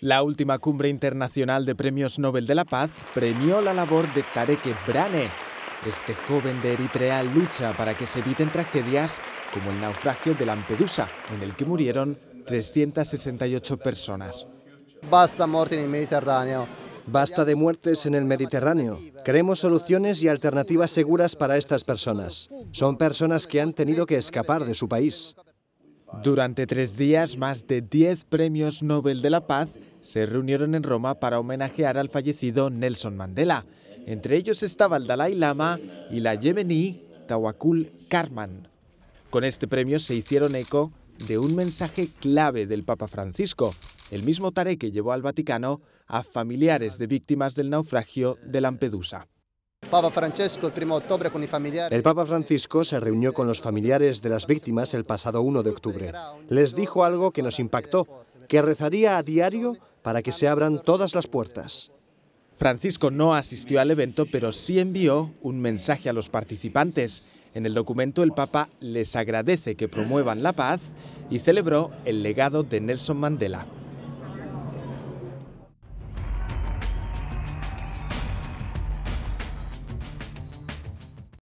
La última cumbre internacional de premios Nobel de la Paz premió la labor de Tarek Brane. Este joven de Eritrea lucha para que se eviten tragedias como el naufragio de Lampedusa, en el que murieron 368 personas. Basta muerte en el Mediterráneo. Basta de muertes en el Mediterráneo. Queremos soluciones y alternativas seguras para estas personas. Son personas que han tenido que escapar de su país. Durante tres días, más de 10 premios Nobel de la Paz se reunieron en Roma para homenajear al fallecido Nelson Mandela. Entre ellos estaba el Dalai Lama y la yemení Tawakul Karman. Con este premio se hicieron eco de un mensaje clave del Papa Francisco, el mismo tarea que llevó al Vaticano a familiares de víctimas del naufragio de Lampedusa. El Papa Francisco se reunió con los familiares de las víctimas el pasado 1 de octubre. Les dijo algo que nos impactó, que rezaría a diario para que se abran todas las puertas. Francisco no asistió al evento, pero sí envió un mensaje a los participantes. En el documento el Papa les agradece que promuevan la paz y celebró el legado de Nelson Mandela.